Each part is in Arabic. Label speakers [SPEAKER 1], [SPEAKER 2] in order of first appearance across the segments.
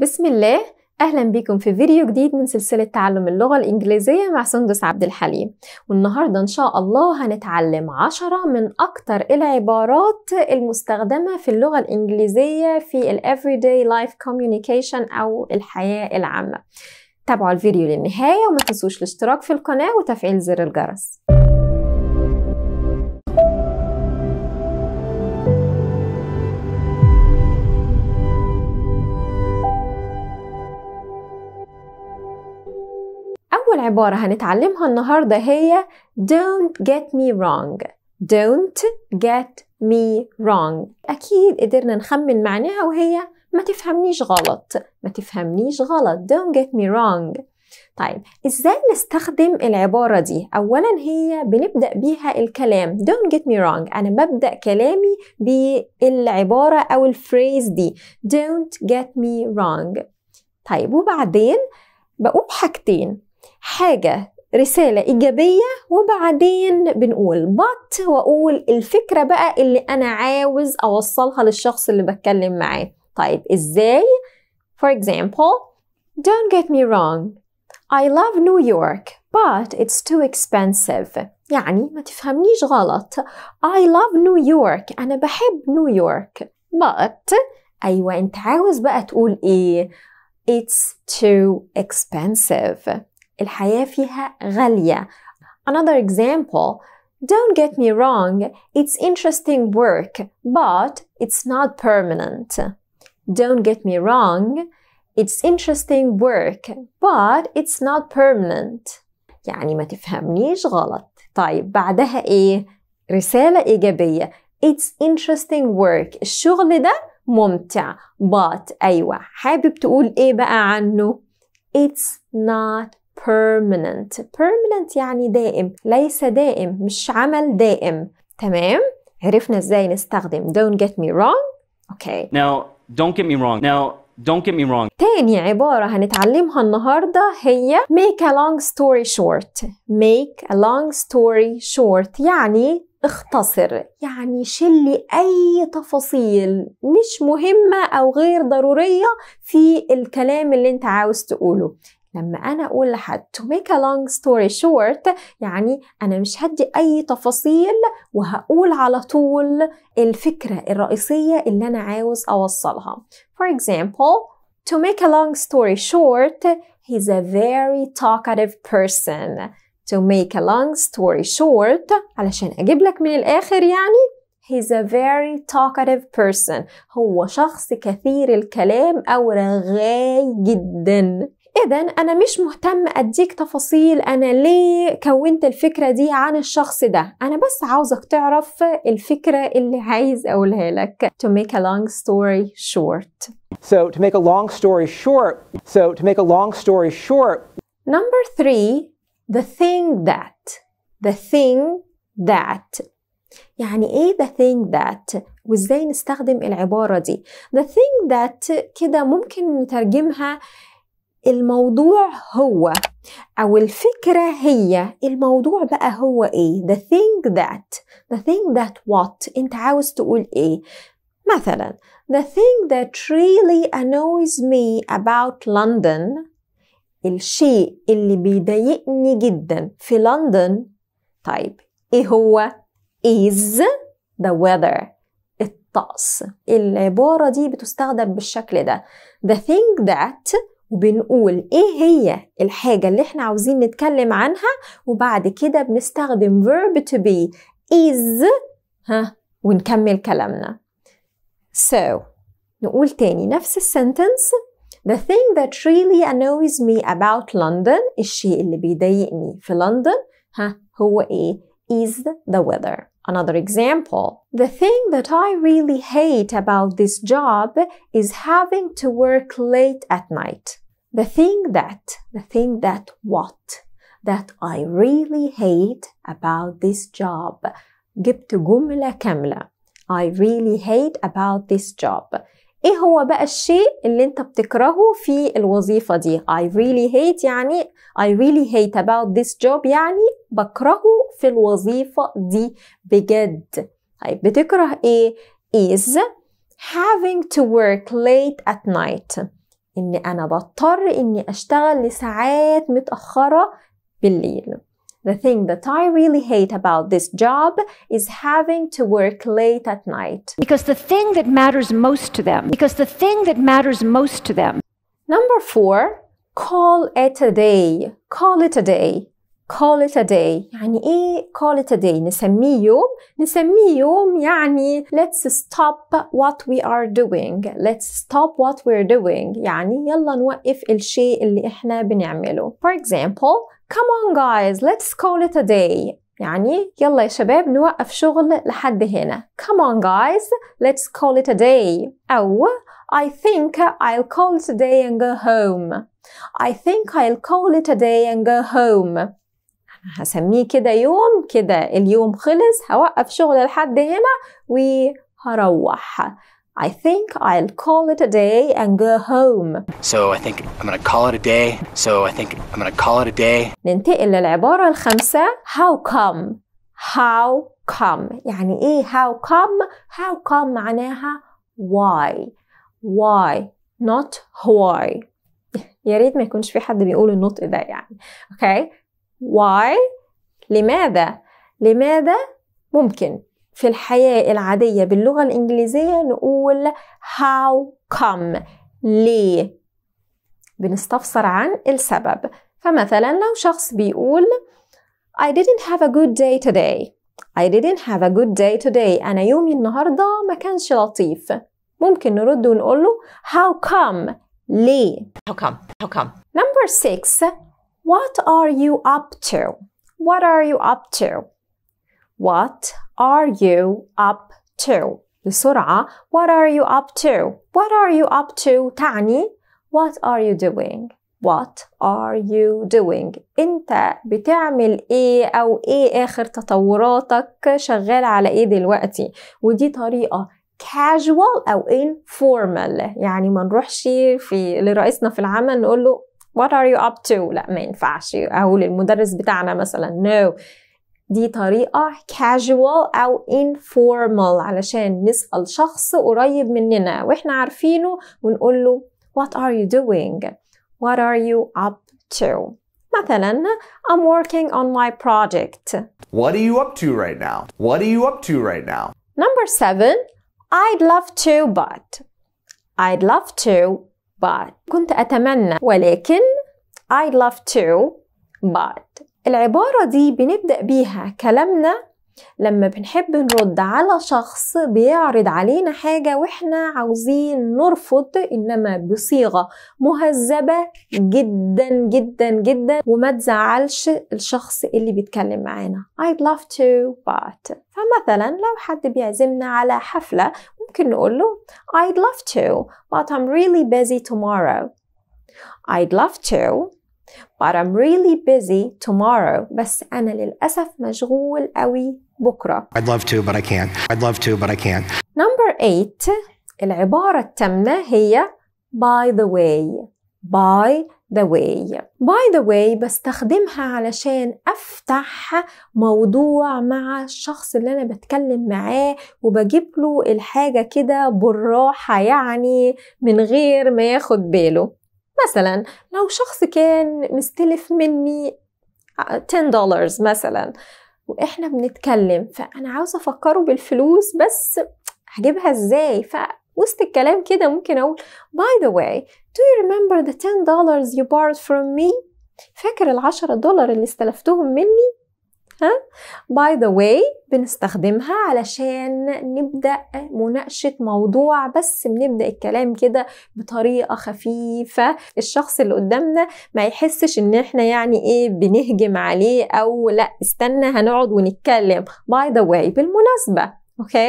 [SPEAKER 1] بسم الله أهلا بيكم في فيديو جديد من سلسلة تعلم اللغة الإنجليزية مع سندس عبد الحليم والنهاردة إن شاء الله هنتعلم عشرة من أكتر العبارات المستخدمة في اللغة الإنجليزية في ال لايف كوميونيكيشن أو الحياة العامة تابعوا الفيديو للنهاية وما تنسوش الاشتراك في القناة وتفعيل زر الجرس عبارة هنتعلمها النهاردة هي Don't get me wrong Don't get me wrong أكيد قدرنا نخمن معناها وهي ما تفهمنيش غلط ما تفهمنيش غلط Don't get me wrong طيب ازاي نستخدم العبارة دي؟ أولا هي بنبدأ بيها الكلام Don't get me wrong أنا ببدأ كلامي بالعبارة أو الفريز دي Don't get me wrong طيب وبعدين بقول حاجتين حاجة رسالة إيجابية وبعدين بنقول بط وأقول الفكرة بقى اللي أنا عاوز أوصلها للشخص اللي بتكلم معاه طيب إزاي؟ For example Don't get me wrong I love New York but it's too expensive يعني ما تفهمنيش غلط I love New York أنا بحب New York but أيوة أنت عاوز بقى تقول إيه It's too expensive الحياة فيها غالية Another example Don't get me wrong, it's interesting work, but it's not permanent. Don't get me wrong, it's interesting work, but it's not permanent. يعني ما تفهمنيش غلط. طيب بعدها إيه؟ رسالة إيجابية. It's interesting work. الشغل ده ممتع. But أيوة حابب تقول إيه بقى عنه؟ It's not permanent permanent يعني دائم ليس دائم مش عمل دائم تمام عرفنا ازاي نستخدم don't get me wrong okay now don't get me wrong now Don't get me wrong. تاني عبارة هنتعلمها النهاردة هي make a long story short. Make a long story short يعني اختصر يعني شلي أي تفاصيل مش مهمة أو غير ضرورية في الكلام اللي أنت عاوز تقوله لما أنا أقول لحد to make a long story short يعني أنا مش هدي أي تفاصيل وهقول على طول الفكرة الرئيسية اللي أنا عاوز أوصلها. For example, to make a long story short, he's a very talkative person. To make a long story short, علشان أجيب لك من الآخر يعني He's a very talkative person. هو شخص كثير الكلام أو رغاي جدا. اذا انا مش مهتم اديك تفاصيل انا ليه كونت الفكره دي عن الشخص ده انا بس عاوزك تعرف الفكره اللي عايز اقولها لك to make a long story short so to make a long story short so to make a long story short number three the thing that the thing that يعني ايه the thing that وازاي نستخدم العبارة دي the thing that كده ممكن نترجمها الموضوع هو أو الفكرة هي الموضوع بقى هو إيه the thing that the thing that what أنت عاوز تقول إيه مثلا the thing that really annoys me about London الشيء اللي بيضايقني جدا في لندن طيب إيه هو is the weather الطقس العبارة دي بتستخدم بالشكل ده the thing that وبنقول ايه هي الحاجة اللي احنا عاوزين نتكلم عنها وبعد كده بنستخدم verb to be is ها ونكمل كلامنا so نقول تاني نفس السنتنس The thing that really annoys me about London الشيء اللي بيضايقني في لندن ها هو ايه؟ is the weather. Another example. The thing that I really hate about this job is having to work late at night. The thing that, the thing that what? That I really hate about this job. جبت جملة كاملة. I really hate about this job. ايه هو بقى الشيء اللي انت بتكرهه في الوظيفة دي I really hate يعني I really hate about this job يعني بكرهه في الوظيفة دي بجد طيب بتكره ايه is having to work late at night ان انا بضطر اني اشتغل لساعات متأخرة بالليل The thing that I really hate about this job is having to work late at night. Because the thing that matters most to them. Because the thing that matters most to them. Number four, call it a day. Call it a day call it a day يعني ايه call it a day نسميه يوم نسميه يوم يعني let's stop what we are doing let's stop what we're doing يعني يلا نوقف الشيء اللي احنا بنعمله for example come on guys let's call it a day يعني يلا يا شباب نوقف شغل لحد هنا come on guys let's call it a day أو I think I'll call it a day and go home I think I'll call it a day and go home هسميه كده يوم كده اليوم خلص هوقف شغل لحد هنا وهروح I think I'll call it a day and go home. So I think I'm gonna call it a day. So I think I'm gonna call it a day. ننتقل للعبارة الخامسة how come how come يعني ايه how come how come معناها why why not why يا ريت ما يكونش في حد بيقول النطق ده يعني اوكي okay. why لماذا لماذا ممكن في الحياة العادية باللغة الإنجليزية نقول how come ليه بنستفسر عن السبب فمثلا لو شخص بيقول I didn't have a good day today I didn't have a good day today أنا يومي النهاردة ما كانش لطيف ممكن نرد ونقول له how come ليه how come how come number six What are you up to? What are you up to? What are you up to? بسرعة What are you up to? What are you up to? تعني What are you doing? What are you doing? أنت بتعمل إيه أو إيه آخر تطوراتك شغال على إيه دلوقتي؟ ودي طريقة casual أو informal يعني ما نروحش في لرئيسنا في العمل نقول له what are you up to لا ما ينفعش اقول المدرس بتاعنا مثلا no دي طريقة casual أو informal علشان نسأل شخص قريب مننا وإحنا عارفينه ونقول له What are you doing? What are you up to? مثلا I'm working on my project. What are you up to right now? What are you up to right now? Number seven, I'd love to but. I'd love to but كنت أتمنى ولكن I'd love to but العبارة دي بنبدأ بيها كلامنا لما بنحب نرد على شخص بيعرض علينا حاجة واحنا عاوزين نرفض انما بصيغة مهذبة جدا جدا جدا وما تزعلش الشخص اللي بيتكلم معانا I'd love to but فمثلا لو حد بيعزمنا على حفلة ممكن نقول له I'd love to but I'm really busy tomorrow I'd love to but I'm really busy tomorrow بس أنا للأسف مشغول قوي بكرة I'd love to but I can't I'd love to but I can't Number eight. العبارة التامة هي by the way by the way by the way بستخدمها علشان أفتح موضوع مع الشخص اللي أنا بتكلم معاه وبجيب له الحاجة كده بالراحة يعني من غير ما ياخد باله مثلا لو شخص كان مستلف مني 10 دولار مثلا واحنا بنتكلم فانا عاوزه افكره بالفلوس بس هجيبها ازاي فوسط الكلام كده ممكن اقول باي ذا واي do you remember the 10 dollars you borrowed from me فاكر ال 10 دولار اللي استلفتهم مني ها باي ذا واي بنستخدمها علشان نبدأ مناقشة موضوع بس بنبدأ الكلام كده بطريقة خفيفة الشخص اللي قدامنا ما يحسش ان احنا يعني ايه بنهجم عليه او لا استنى هنقعد ونتكلم باي ذا واي بالمناسبة اوكي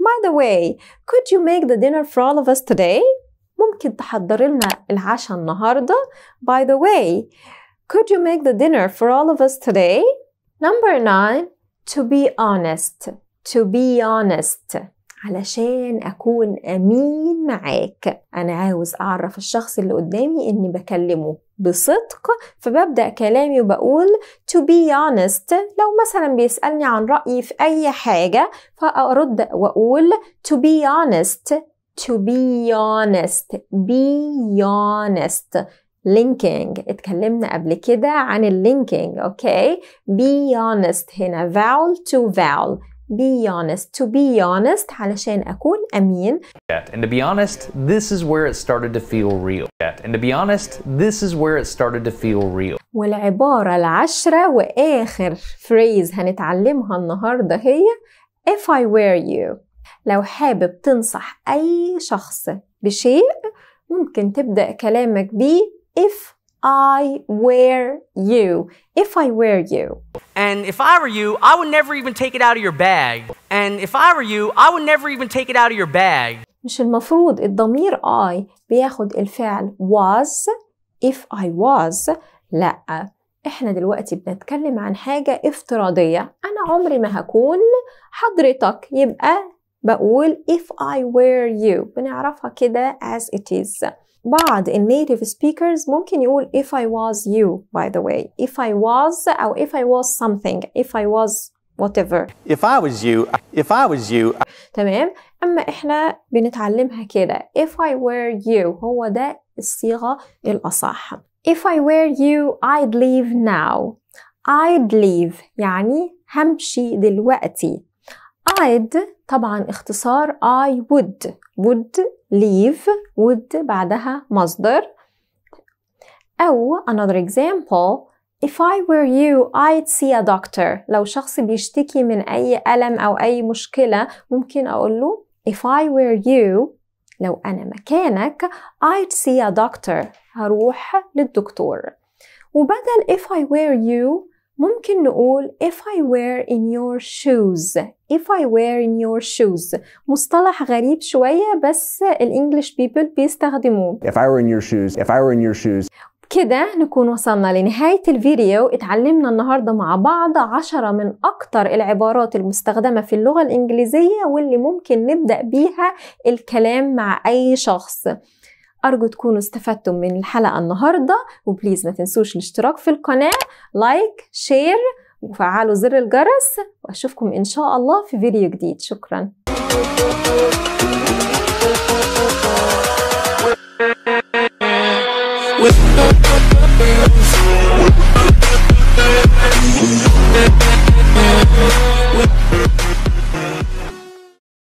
[SPEAKER 1] باي ذا واي could you make the dinner for all of us today ممكن تحضر لنا العشاء النهاردة by the way could you make the dinner for all of us today number 9 to be honest to be honest علشان أكون أمين معاك أنا عاوز أعرف الشخص اللي قدامي إني بكلمه بصدق فببدأ كلامي وبقول to be honest لو مثلا بيسألني عن رأيي في أي حاجة فأرد وأقول to be honest to be honest be honest linking اتكلمنا قبل كده عن linking okay be honest هنا vowel to vowel be honest to be honest علشان أكون أمين and to be honest this is where it started to feel real and to be honest this is where it started to feel real والعبارة العشرة وآخر phrase هنتعلمها النهاردة هي if I were you لو حابب تنصح أي شخص بشيء ممكن تبدأ كلامك بيه If I were you. If I were you. And if I were you, I would never even take it out of your bag. And if I were you, I would never even take it out of your bag. مش المفروض الضمير I بياخد الفعل was if I was لا احنا دلوقتي بنتكلم عن حاجة افتراضية انا عمري ما هكون حضرتك يبقى بقول if I were you بنعرفها كده as it is بعض النيتيف speakers ممكن يقول if I was you by the way if I was أو if I was something if I was whatever if I was you if I was you تمام أما إحنا بنتعلمها كده if I were you هو ده الصيغة الأصح if I were you I'd leave now I'd leave يعني همشي دلوقتي I'd طبعا اختصار I would would leave would بعدها مصدر أو another example If I were you I'd see a doctor لو شخص بيشتكي من أي ألم أو أي مشكلة ممكن أقول له If I were you لو أنا مكانك I'd see a doctor هروح للدكتور وبدل if I were you ممكن نقول if I were in your shoes if I were in your shoes مصطلح غريب شوية بس الانجليش بيبل بيستخدموه if I were in your shoes if I were in your shoes كده نكون وصلنا لنهاية الفيديو اتعلمنا النهاردة مع بعض عشرة من أكتر العبارات المستخدمة في اللغة الإنجليزية واللي ممكن نبدأ بيها الكلام مع أي شخص أرجو تكونوا استفدتم من الحلقة النهاردة وبليز ما تنسوش الاشتراك في القناة لايك شير وفعلوا زر الجرس وأشوفكم إن شاء الله في فيديو جديد شكراً